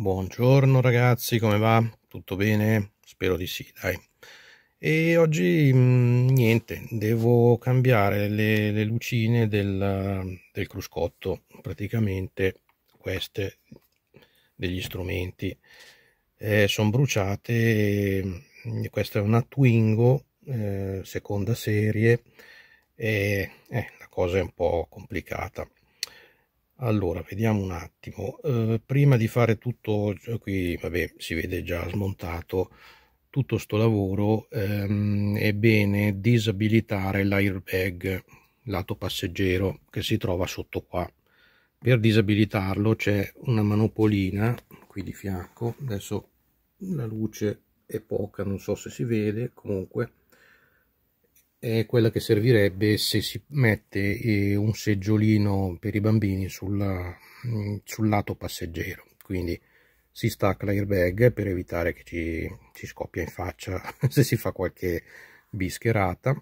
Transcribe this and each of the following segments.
Buongiorno ragazzi, come va? Tutto bene? Spero di sì, dai. E oggi mh, mm, niente, devo cambiare le, le lucine del, del, cruscotto, praticamente queste degli strumenti. Eh, sono bruciate, mm, questa è una Twingo, eh, seconda serie, e eh, la cosa è un po' complicata allora vediamo un attimo eh, prima di fare tutto cioè, qui vabbè si vede già smontato tutto sto lavoro ehm, è bene disabilitare l'airbag lato passeggero che si trova sotto qua per disabilitarlo c'è una manopolina qui di fianco adesso la luce è poca non so se si vede comunque è quella che servirebbe se si mette eh, un seggiolino per i bambini sulla, mm, sul lato passeggero quindi si stacca l'airbag per evitare che ci, ci scoppia in faccia se si fa qualche bischerata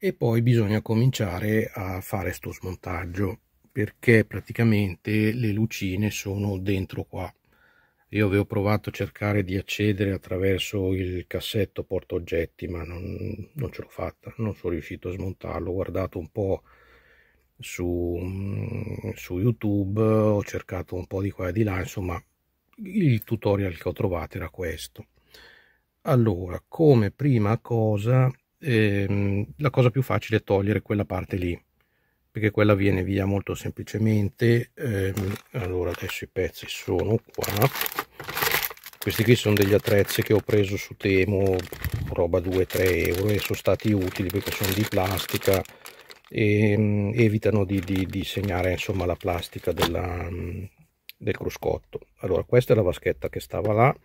e poi bisogna cominciare a fare sto smontaggio perché praticamente le lucine sono dentro qua io avevo provato a cercare di accedere attraverso il cassetto porta oggetti, ma non, non ce l'ho fatta, non sono riuscito a smontarlo. Ho guardato un po' su, mm, su YouTube, ho cercato un po' di qua e di là, insomma, il tutorial che ho trovato era questo. Allora, come prima cosa, ehm, la cosa più facile è togliere quella parte lì perché quella viene via molto semplicemente ehm, allora adesso i pezzi sono qua questi qui sono degli attrezzi che ho preso su Temo roba 2-3 euro e sono stati utili perché sono di plastica e ehm, mh, evitano di, di, di, segnare insomma la plastica della, mh, del cruscotto allora questa è la vaschetta che stava là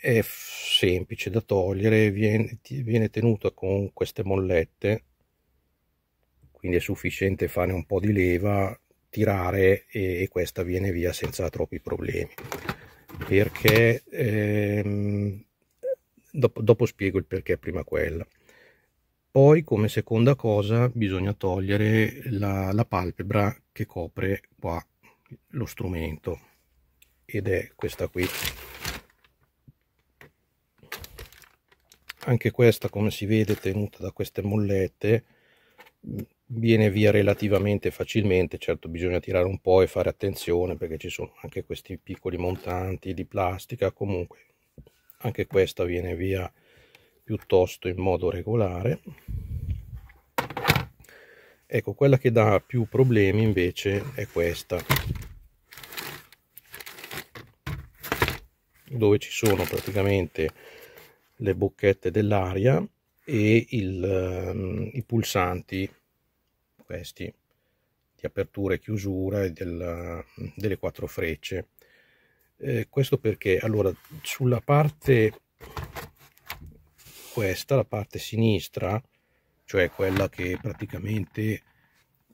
è semplice da togliere viene, viene tenuta con queste mollette quindi è sufficiente fare un po' di leva, tirare e, e questa viene via senza troppi problemi. Perché ehm, dopo, dopo spiego il perché prima quella. Poi come seconda cosa bisogna togliere la, la, palpebra che copre qua lo strumento ed è questa qui. Anche questa come si vede tenuta da queste mollette viene via relativamente facilmente, certo bisogna tirare un po' e fare attenzione perché ci sono anche questi piccoli montanti di plastica, comunque anche questa viene via piuttosto in modo regolare. Ecco, quella che dà più problemi invece è questa, dove ci sono praticamente le bocchette dell'aria e il, um, i pulsanti questi di apertura e chiusura e della, delle quattro frecce eh, questo perché allora sulla parte questa la parte sinistra cioè quella che praticamente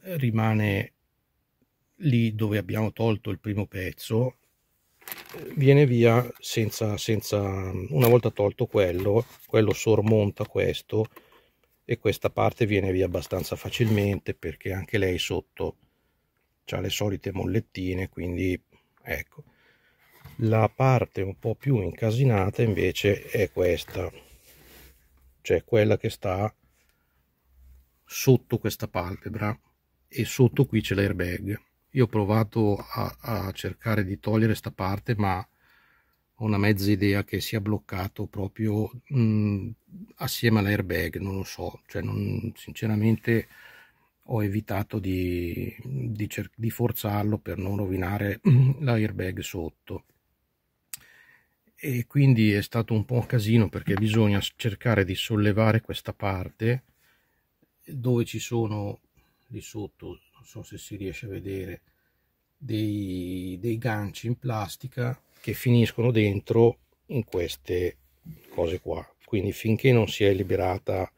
rimane lì dove abbiamo tolto il primo pezzo viene via senza, senza una volta tolto quello quello sormonta questo e questa parte viene via abbastanza facilmente perché anche lei sotto ha le solite mollettine quindi ecco la parte un po più incasinata invece è questa cioè quella che sta sotto questa palpebra e sotto qui c'è l'airbag io ho provato a, a cercare di togliere questa parte ma una mezza idea che sia bloccato proprio mh, assieme all'airbag, non lo so, cioè non, sinceramente ho evitato di, di, di, forzarlo per non rovinare l'airbag sotto e quindi è stato un po' un casino perché bisogna cercare di sollevare questa parte dove ci sono di sotto, non so se si riesce a vedere, dei, dei ganci in plastica che finiscono dentro in queste cose qua quindi finché non si è liberata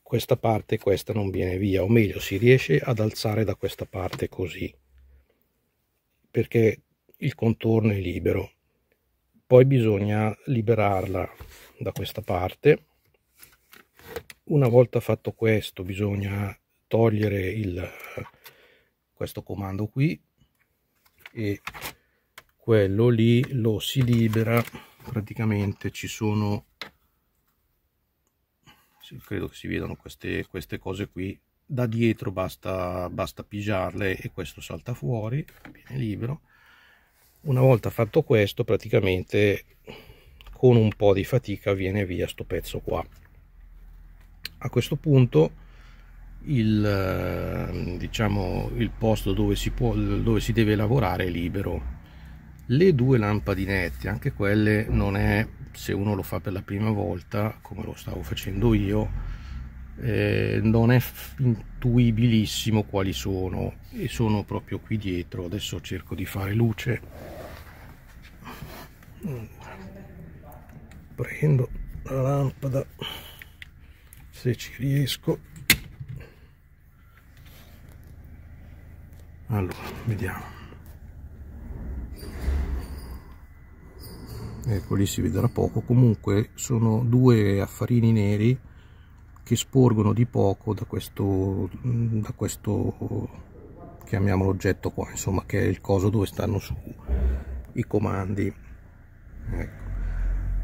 questa parte questa non viene via o meglio si riesce ad alzare da questa parte così perché il contorno è libero poi bisogna liberarla da questa parte una volta fatto questo bisogna togliere il, questo comando qui e quello lì lo si libera praticamente ci sono credo che si vedano queste, queste cose qui da dietro basta, basta pigiarle e questo salta fuori viene libero una volta fatto questo praticamente con un po' di fatica viene via sto pezzo qua a questo punto il diciamo il posto dove si può dove si deve lavorare è libero le due lampadinette anche quelle non è se uno lo fa per la prima volta come lo stavo facendo io eh, non è intuibilissimo quali sono e sono proprio qui dietro adesso cerco di fare luce prendo la lampada se ci riesco allora vediamo ecco lì si vedrà poco comunque sono due affarini neri che sporgono di poco da questo da questo chiamiamolo oggetto qua insomma che è il coso dove stanno su i comandi ecco.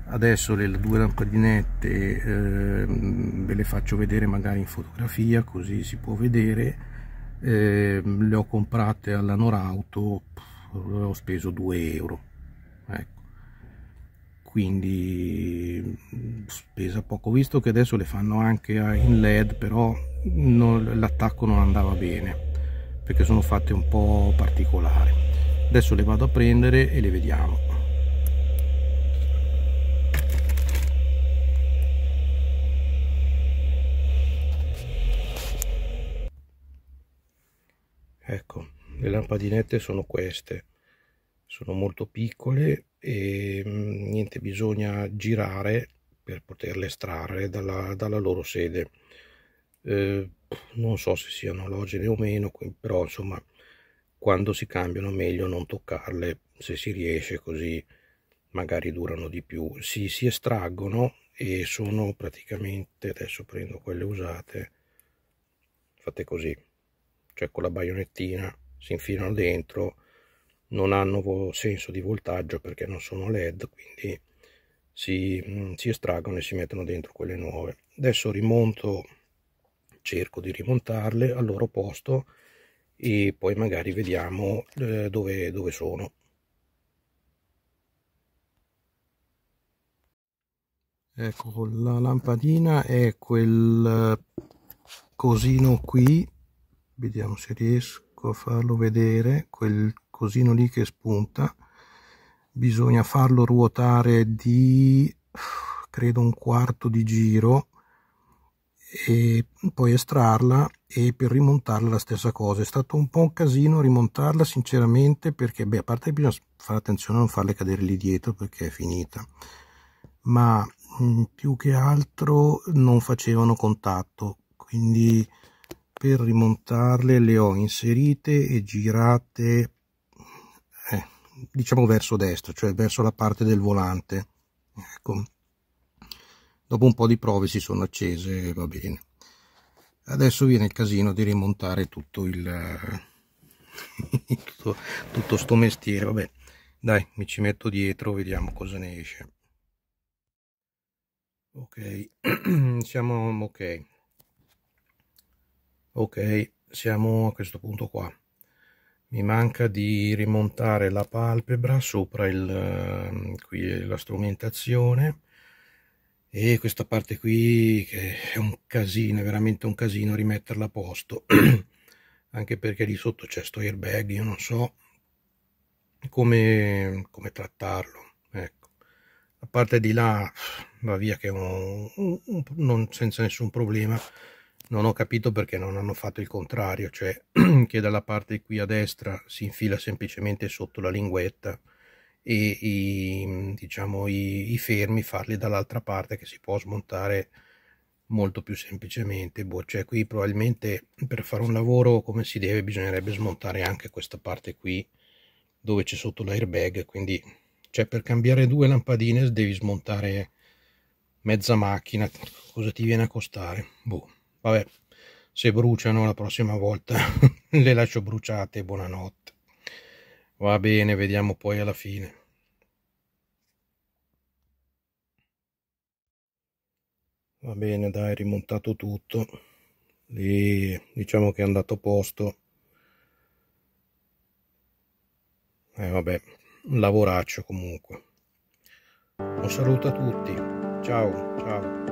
adesso le due lampadinette eh, ve le faccio vedere magari in fotografia così si può vedere eh, le ho comprate alla Norauto ho speso 2 euro ecco quindi spesa poco visto che adesso le fanno anche eh, in led però l'attacco non andava bene perché sono fatte un po' particolari adesso le vado a prendere e le vediamo ecco le lampadinette sono queste sono molto piccole e mm, niente bisogna girare per poterle estrarre dalla, dalla loro sede eh, non so se siano alogene o meno però insomma quando si cambiano meglio non toccarle se si riesce così magari durano di più si, si estraggono e sono praticamente adesso prendo quelle usate fate così cioè con la baionettina si infilano dentro non hanno senso di voltaggio perché non sono led quindi si, mm, si estraggono e si mettono dentro quelle nuove adesso rimonto cerco di rimontarle al loro posto e poi magari vediamo eh, dove, dove sono ecco la lampadina è quel eh, cosino qui vediamo se riesco a farlo vedere quel cosino lì che spunta bisogna farlo ruotare di credo un quarto di giro e poi estrarla e per rimontarla la stessa cosa è stato un po' un casino rimontarla sinceramente perché beh a parte che bisogna fare attenzione a non farle cadere lì dietro perché è finita ma mh, mm, più che altro non facevano contatto quindi per rimontarle le ho inserite e girate diciamo verso destra, cioè verso la parte del volante. Ecco. Dopo un po' di prove si sono accese e va bene. Adesso viene il casino di rimontare tutto il eh, tutto, tutto sto mestiere. Vabbè, dai, mi ci metto dietro, vediamo cosa ne esce. Ok, siamo ok. Ok, siamo a questo punto qua mi manca di rimontare la palpebra sopra il, ehm, qui la strumentazione e questa parte qui che è un casino, è veramente un casino rimetterla a posto anche perché lì sotto c'è sto airbag, io non so come, come, trattarlo ecco. la parte di là va via che è un, un, un, non senza nessun problema non ho capito perché non hanno fatto il contrario, cioè che dalla parte qui a destra si infila semplicemente sotto la linguetta e i, diciamo, i, i fermi farli dall'altra parte che si può smontare molto più semplicemente. Boh, cioè qui probabilmente per fare un lavoro come si deve bisognerebbe smontare anche questa parte qui dove c'è sotto l'airbag, quindi cioè per cambiare due lampadine devi smontare mezza macchina, cosa ti viene a costare? Boh. Vabbè, se bruciano la prossima volta le lascio bruciate, buonanotte. Va bene, vediamo poi alla fine. Va bene, dai, rimontato tutto. Lì diciamo che è andato a posto. E eh, vabbè, lavoraccio comunque. Un saluto a tutti. Ciao, ciao.